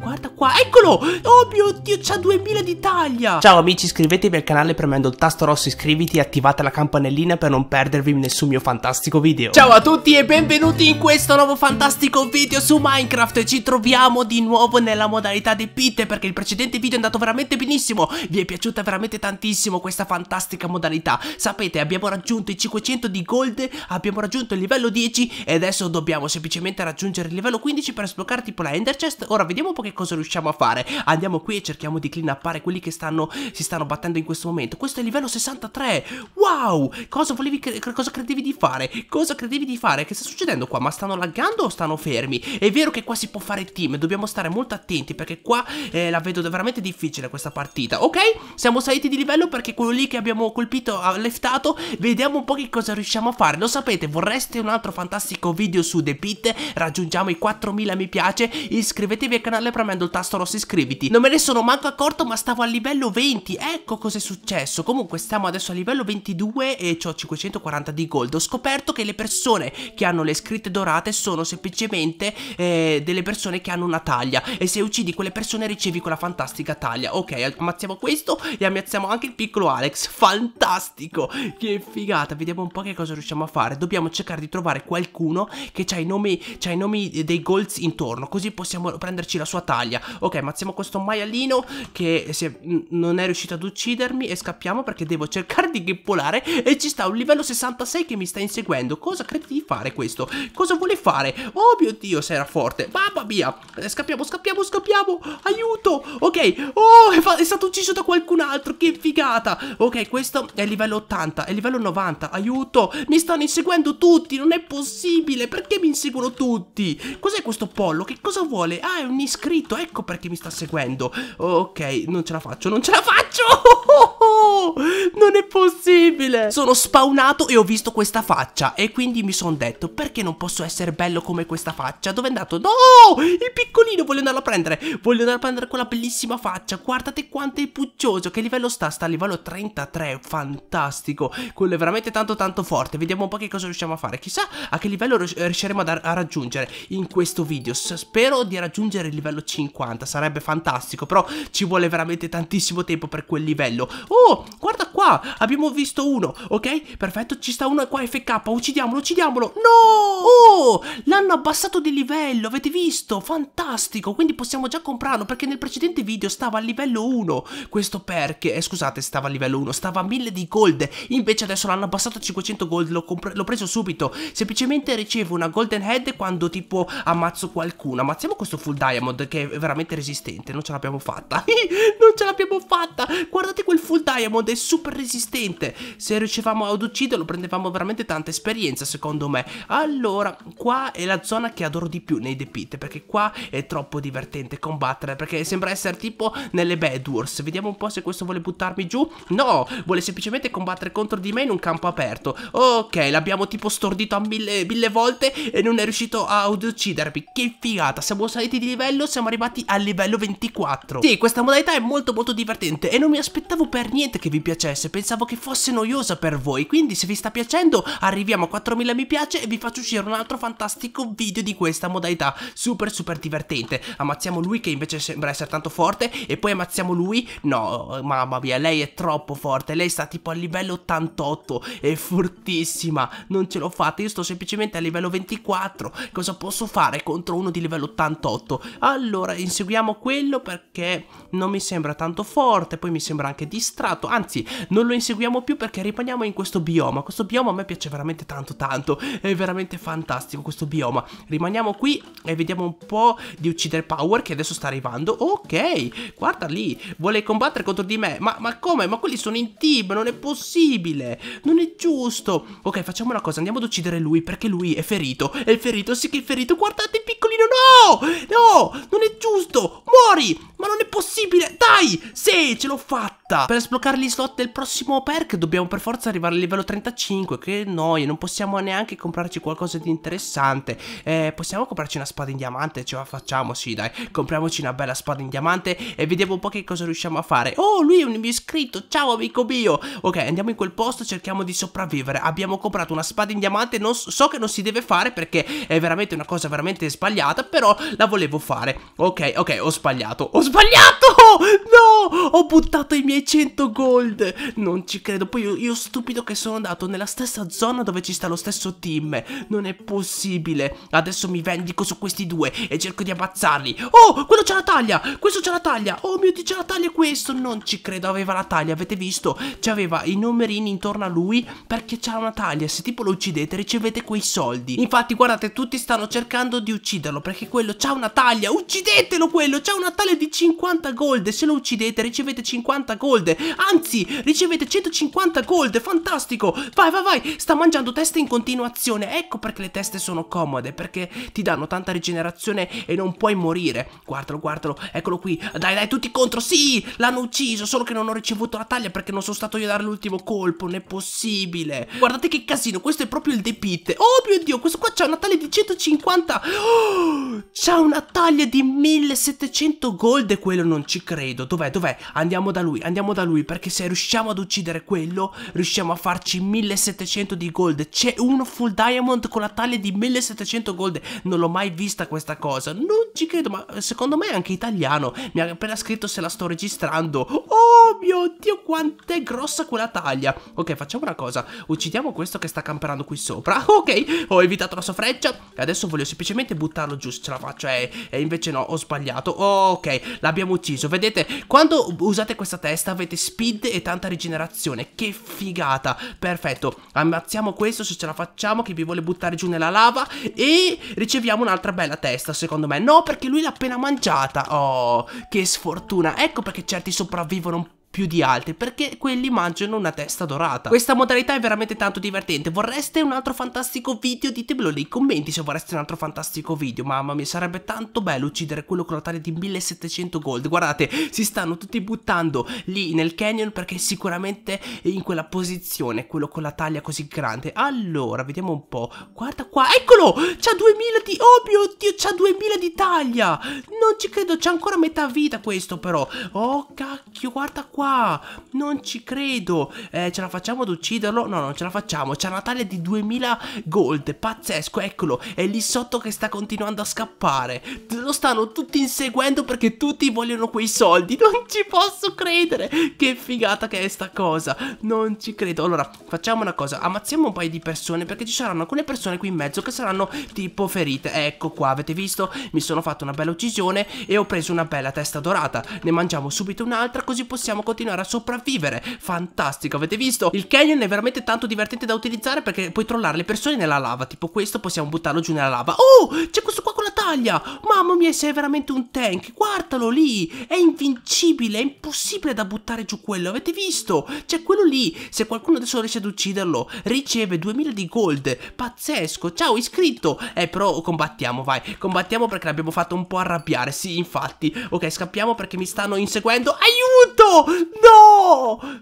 Guarda qua, eccolo! Oh mio Dio, c'ha 2000 di taglia! Ciao amici, iscrivetevi al canale premendo il tasto rosso iscriviti e attivate la campanellina per non perdervi nessun mio fantastico video. Ciao a tutti e benvenuti in questo nuovo fantastico video su Minecraft. Ci troviamo di nuovo nella modalità di pit perché il precedente video è andato veramente benissimo. Vi è piaciuta veramente tantissimo questa fantastica modalità. Sapete, abbiamo raggiunto i 500 di gold, abbiamo raggiunto il livello 10 e adesso dobbiamo semplicemente raggiungere il livello 15 per sbloccare tipo la ender chest. Ora vediamo un pochettino che cosa riusciamo a fare Andiamo qui e cerchiamo di clean upare quelli che stanno, si stanno battendo in questo momento Questo è livello 63 Wow Cosa volevi, cosa credevi di fare? Cosa credevi di fare? Che sta succedendo qua? Ma stanno laggando o stanno fermi? È vero che qua si può fare team Dobbiamo stare molto attenti perché qua eh, la vedo veramente difficile questa partita Ok? Siamo saliti di livello perché quello lì che abbiamo colpito ha leftato Vediamo un po' che cosa riusciamo a fare Lo sapete, vorreste un altro fantastico video su The Pit? Raggiungiamo i 4000 mi piace Iscrivetevi al canale premendo il tasto rosso iscriviti. Non me ne sono manco accorto ma stavo a livello 20, ecco cos'è successo. Comunque stiamo adesso a livello 22 e ho 540 di gold. Ho scoperto che le persone che hanno le scritte dorate sono semplicemente eh, delle persone che hanno una taglia e se uccidi quelle persone ricevi quella fantastica taglia. Ok, ammazziamo questo e ammazziamo anche il piccolo Alex. Fantastico! Che figata! Vediamo un po' che cosa riusciamo a fare. Dobbiamo cercare di trovare qualcuno che ha i nomi, ha i nomi eh, dei golds intorno, così possiamo prenderci la sua battaglia. Ok, ammazziamo questo maialino che è, non è riuscito ad uccidermi e scappiamo perché devo cercare di ghippolare e ci sta un livello 66 che mi sta inseguendo. Cosa credi di fare questo? Cosa vuole fare? Oh mio Dio, se era forte. Mamma mia, eh, scappiamo, scappiamo, scappiamo. Aiuto. Ok, oh, è, è stato ucciso da qualcun altro. Che figata. Ok, questo è livello 80, è livello 90. Aiuto, mi stanno inseguendo tutti. Non è possibile. Perché mi inseguono tutti? Cos'è questo pollo? Che cosa vuole? Ah, è un iscritto seguito, ecco perché mi sta seguendo. Ok, non ce la faccio, non ce la faccio! Non è possibile! Sono spawnato e ho visto questa faccia e quindi mi sono detto perché non posso essere bello come questa faccia? Dove è andato? No! Il piccolino voglio andarlo a prendere! Voglio andare a prendere quella bellissima faccia! Guardate quanto è puccioso! Che livello sta? Sta a livello 33, fantastico! Quello è veramente tanto tanto forte, vediamo un po' che cosa riusciamo a fare. Chissà a che livello riusciremo a raggiungere in questo video. Spero di raggiungere il livello 50, sarebbe fantastico, però ci vuole veramente tantissimo tempo per quel livello. Oh, guarda qua, abbiamo visto uno, ok? Perfetto, ci sta uno qua, FK, uccidiamolo, uccidiamolo. No! Oh, l'hanno abbassato di livello, avete visto? Fantastico, quindi possiamo già comprarlo perché nel precedente video stava a livello 1. Questo perché, eh, scusate, stava a livello 1, stava a 1000 di gold. Invece adesso l'hanno abbassato a 500 gold, l'ho preso subito. Semplicemente ricevo una golden head quando tipo ammazzo qualcuno. Ammazziamo questo full diamond che è veramente resistente, non ce l'abbiamo fatta. non ce l'abbiamo fatta! Guardate quel full diamond comodo e super resistente. Se riuscivamo ad ucciderlo prendevamo veramente tanta esperienza secondo me. Allora, qua è la zona che adoro di più nei The Pit perché qua è troppo divertente combattere perché sembra essere tipo nelle Bad Wars. Vediamo un po' se questo vuole buttarmi giù. No, vuole semplicemente combattere contro di me in un campo aperto. Ok, l'abbiamo tipo stordito a mille, mille volte e non è riuscito ad uccidermi. Che figata, siamo saliti di livello, siamo arrivati al livello 24. Sì, questa modalità è molto molto divertente e non mi aspettavo per niente che che vi piacesse, pensavo che fosse noiosa per voi, quindi se vi sta piacendo arriviamo a 4000 mi piace e vi faccio uscire un altro fantastico video di questa modalità, super super divertente. Ammazziamo lui che invece sembra essere tanto forte e poi ammazziamo lui, no, mamma mia, lei è troppo forte, lei sta tipo a livello 88, è fortissima, non ce l'ho fatta, io sto semplicemente a livello 24, cosa posso fare contro uno di livello 88? Allora, inseguiamo quello perché non mi sembra tanto forte, poi mi sembra anche distratto, ah anzi non lo inseguiamo più perché rimaniamo in questo bioma, questo bioma a me piace veramente tanto tanto, è veramente fantastico questo bioma, rimaniamo qui e vediamo un po' di uccidere Power che adesso sta arrivando, ok, guarda lì, vuole combattere contro di me, ma, ma come, ma quelli sono in team, non è possibile, non è giusto, ok facciamo una cosa, andiamo ad uccidere lui perché lui è ferito, è ferito, sì che è ferito, guardate piccolino, no, no, non è giusto, muori, ma non è possibile, dai, sì, ce l'ho fatta, fatta! Per sbloccare gli slot del prossimo perk dobbiamo per forza arrivare al livello 35, che noi non possiamo neanche comprarci qualcosa di interessante. Eh, possiamo comprarci una spada in diamante, ce la facciamo, sì dai, compriamoci una bella spada in diamante e vediamo un po' che cosa riusciamo a fare. Oh, lui è un mio iscritto, ciao amico mio! Ok, andiamo in quel posto, cerchiamo di sopravvivere. Abbiamo comprato una spada in diamante, non so che non si deve fare perché è veramente una cosa veramente sbagliata, però la volevo fare. Ok, ok, ho sbagliato, ho sbagliato! No! Ho buttato i miei 600 gold Non ci credo Poi io, io, stupido che sono andato nella stessa zona dove ci sta lo stesso team Non è possibile Adesso mi vendico su questi due E cerco di ammazzarli Oh quello c'ha la taglia Questo c'ha la taglia Oh mio dio c'ha la taglia questo Non ci credo aveva la taglia Avete visto? C'aveva i numerini intorno a lui Perché c'ha una taglia Se tipo lo uccidete ricevete quei soldi Infatti guardate tutti stanno cercando di ucciderlo Perché quello c'ha una taglia Uccidetelo quello C'ha una taglia di 50 gold Se lo uccidete ricevete 50 gold gold Anzi ricevete 150 gold Fantastico Vai vai vai Sta mangiando teste in continuazione Ecco perché le teste sono comode Perché ti danno tanta rigenerazione E non puoi morire Guardalo guardalo Eccolo qui Dai dai tutti contro Sì L'hanno ucciso Solo che non ho ricevuto la taglia Perché non sono stato io a dare l'ultimo colpo Non è possibile Guardate che casino Questo è proprio il depit Oh mio dio Questo qua c'ha una taglia di 150 oh, C'ha una taglia di 1700 gold E quello non ci credo Dov'è dov'è Andiamo da lui Andiamo andiamo da lui perché se riusciamo ad uccidere quello riusciamo a farci 1700 di gold. C'è uno full diamond con la taglia di 1700 gold. Non l'ho mai vista questa cosa. Non ci credo, ma eh, secondo me è anche italiano. Mi ha appena scritto se la sto registrando. Oh mio Dio, quanto è grossa quella taglia. Ok, facciamo una cosa. Uccidiamo questo che sta camperando qui sopra. Ok, ho evitato la sua freccia. e Adesso voglio semplicemente buttarlo giù ce la faccio. Eh, e eh, eh, invece no, ho sbagliato. Oh, ok, l'abbiamo ucciso. Vedete, quando usate questa testa testa avete speed e tanta rigenerazione Che figata Perfetto Ammazziamo questo se ce la facciamo Che vi vuole buttare giù nella lava E riceviamo un'altra bella testa secondo me No perché lui l'ha appena mangiata Oh che sfortuna Ecco perché certi sopravvivono un più di altri perché quelli mangiano una testa dorata. Questa modalità è veramente tanto divertente. Vorreste un altro fantastico video? Ditemelo nei commenti se vorreste un altro fantastico video. Mamma mia, sarebbe tanto bello uccidere quello con la taglia di 1700 gold. Guardate, si stanno tutti buttando lì nel canyon perché sicuramente in quella posizione quello con la taglia così grande. Allora, vediamo un po'. Guarda qua, eccolo! C'ha 2000 di... Oh mio Dio, c'ha 2000 di taglia! Non ci credo, c'è ancora metà vita questo però. Oh cacchio, guarda qua qua Non ci credo eh, Ce la facciamo ad ucciderlo? No, non ce la facciamo c'è una taglia di 2000 gold Pazzesco, eccolo È lì sotto che sta continuando a scappare Lo stanno tutti inseguendo perché tutti vogliono quei soldi Non ci posso credere Che figata che è sta cosa Non ci credo Allora, facciamo una cosa Ammazziamo un paio di persone Perché ci saranno alcune persone qui in mezzo Che saranno tipo ferite Ecco qua, avete visto? Mi sono fatto una bella uccisione E ho preso una bella testa dorata Ne mangiamo subito un'altra Così possiamo continuare continuare a sopravvivere Fantastico, avete visto? Il canyon è veramente tanto divertente da utilizzare perché puoi trollare le persone nella lava Tipo questo possiamo buttarlo giù nella lava Oh, c'è questo qua con la taglia Mamma mia, sei veramente un tank Guardalo lì, è invincibile È impossibile da buttare giù quello, avete visto? C'è quello lì Se qualcuno adesso riesce ad ucciderlo Riceve 2000 di gold Pazzesco, ciao iscritto Eh, però combattiamo, vai Combattiamo perché l'abbiamo fatto un po' arrabbiare Sì, infatti Ok, scappiamo perché mi stanno inseguendo Aiuto! No!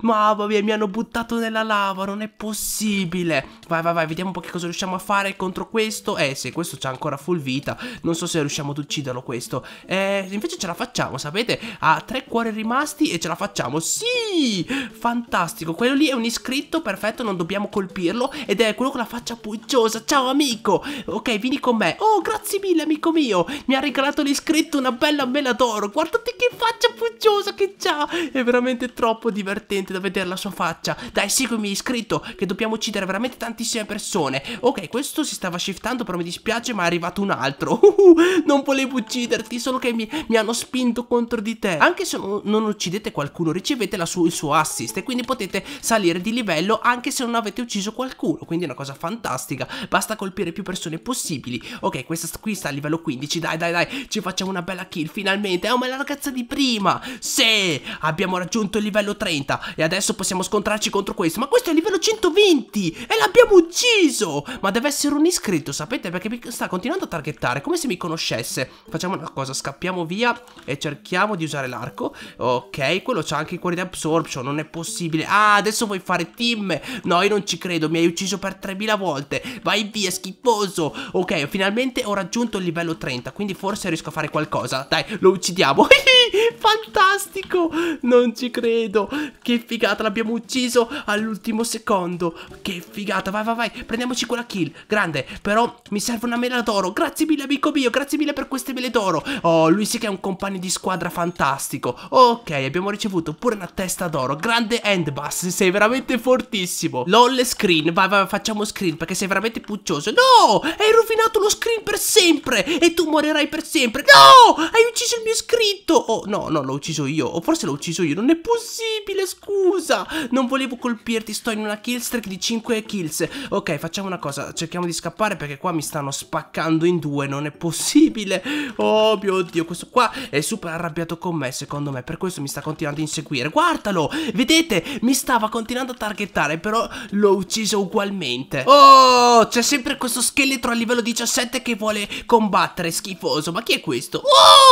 Mamma mia, mi hanno buttato nella lava, non è possibile. Vai, vai, vai, vediamo un po' che cosa riusciamo a fare contro questo. Eh, sì, questo c'ha ancora full vita. Non so se riusciamo ad ucciderlo questo. Eh, invece ce la facciamo, sapete? Ha tre cuori rimasti e ce la facciamo. Sì! Fantastico, quello lì è un iscritto, perfetto, non dobbiamo colpirlo. Ed è quello con la faccia pucciosa. Ciao, amico! Ok, vieni con me. Oh, grazie mille, amico mio. Mi ha regalato l'iscritto una bella mela d'oro. Guardate che faccia pucciosa che c'ha. È veramente troppo divertente divertente da vedere la sua faccia. Dai, seguimi, iscritto, che dobbiamo uccidere veramente tantissime persone. Ok, questo si stava shiftando, però mi dispiace, ma è arrivato un altro. non volevo ucciderti, solo che mi, mi, hanno spinto contro di te. Anche se non uccidete qualcuno, ricevete su il suo assist e quindi potete salire di livello anche se non avete ucciso qualcuno. Quindi è una cosa fantastica. Basta colpire più persone possibili. Ok, questa qui sta a livello 15. Dai, dai, dai, ci facciamo una bella kill finalmente. Oh, ma è la ragazza di prima. Sì, abbiamo raggiunto il livello 30. 30 e adesso possiamo scontrarci contro questo Ma questo è livello 120 e l'abbiamo ucciso Ma deve essere un iscritto sapete perché mi sta continuando a targettare come se mi conoscesse Facciamo una cosa scappiamo via e cerchiamo di usare l'arco Ok quello c'ha anche i cuori di absorption non è possibile Ah adesso vuoi fare team No io non ci credo mi hai ucciso per 3000 volte Vai via schifoso Ok finalmente ho raggiunto il livello 30 quindi forse riesco a fare qualcosa Dai lo uccidiamo Fantastico! Non ci credo! Che figata, l'abbiamo ucciso all'ultimo secondo! Che figata, vai vai vai! Prendiamoci quella kill! Grande! Però mi serve una mela d'oro! Grazie mille amico mio, grazie mille per queste mele d'oro! Oh, lui sì che è un compagno di squadra fantastico! Ok, abbiamo ricevuto pure una testa d'oro! Grande Endbass, sei veramente fortissimo! LOL screen, vai vai, facciamo screen perché sei veramente puccioso! No! Hai rovinato lo screen per sempre! E tu morirai per sempre! No! Hai ucciso il mio iscritto! Oh, no, no, l'ho ucciso io. O forse l'ho ucciso io. Non è possibile, scusa. Non volevo colpirti. Sto in una kill streak di 5 kills. Ok, facciamo una cosa. Cerchiamo di scappare perché qua mi stanno spaccando in due. Non è possibile. Oh, mio Dio. Questo qua è super arrabbiato con me, secondo me. Per questo mi sta continuando a inseguire. Guardalo. Vedete? Mi stava continuando a targettare, però l'ho ucciso ugualmente. Oh, c'è sempre questo scheletro a livello 17 che vuole combattere. Schifoso. Ma chi è questo?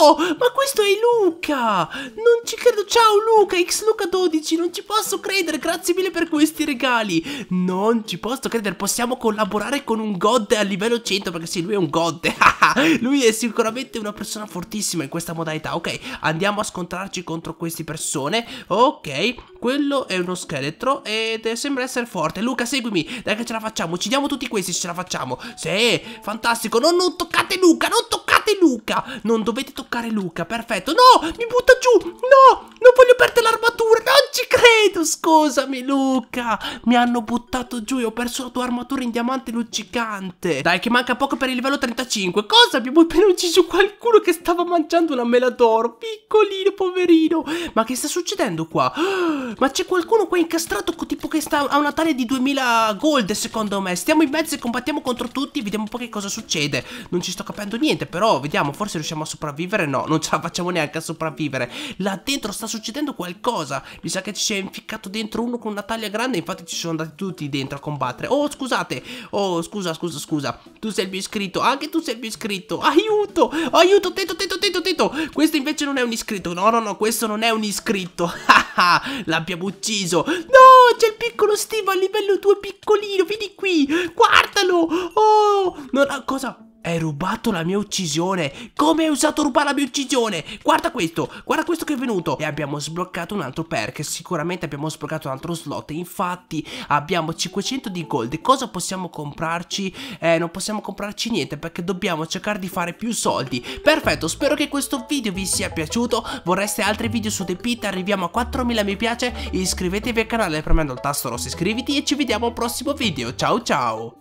Oh, ma questo è lui. Luca! Non ci credo, ciao Luca, XLuca12, non ci posso credere, grazie mille per questi regali. Non ci posso credere, possiamo collaborare con un god a livello 100, perché sì, lui è un god. lui è sicuramente una persona fortissima in questa modalità, ok? Andiamo a scontrarci contro queste persone, ok? Quello è uno scheletro ed sembra essere forte. Luca, seguimi, dai che ce la facciamo, uccidiamo tutti questi se ce la facciamo. Sì, fantastico, non, non toccate Luca, non toccate! toccate Luca! Non dovete toccare Luca, perfetto. No, mi butta giù! No, non voglio perdere l'armatura! Non ci credo, scusami Luca! Mi hanno buttato giù e ho perso la tua armatura in diamante luccicante. Dai, che manca poco per il livello 35. Cosa? Abbiamo appena ucciso qualcuno che stava mangiando una mela d'oro. Piccolino, poverino. Ma che sta succedendo qua? Ma c'è qualcuno qua incastrato tipo che sta a una taglia di 2000 gold, secondo me. Stiamo in mezzo e combattiamo contro tutti. Vediamo un po' che cosa succede. Non ci sto capendo niente, però vediamo, forse riusciamo a sopravvivere No, non ce la facciamo neanche a sopravvivere Là dentro sta succedendo qualcosa Mi sa che ci si è inficcato dentro uno con una taglia grande Infatti ci sono andati tutti dentro a combattere Oh, scusate, oh, scusa, scusa, scusa Tu sei il mio iscritto, anche tu sei il mio iscritto Aiuto, aiuto, tento, tento, tento, tento. Questo invece non è un iscritto No, no, no, questo non è un iscritto ah, ah, L'abbiamo ucciso No, c'è il piccolo Steve a livello 2 piccolino Vieni qui, guardalo Oh, no, no, cosa? Hai rubato la mia uccisione Come hai usato a rubare la mia uccisione? Guarda questo, guarda questo che è venuto E abbiamo sbloccato un altro perk Sicuramente abbiamo sbloccato un altro slot Infatti abbiamo 500 di gold Cosa possiamo comprarci? Eh, non possiamo comprarci niente Perché dobbiamo cercare di fare più soldi Perfetto, spero che questo video vi sia piaciuto Vorreste altri video su The Pit Arriviamo a 4000 mi piace Iscrivetevi al canale premendo il tasto rosso iscriviti E ci vediamo al prossimo video Ciao ciao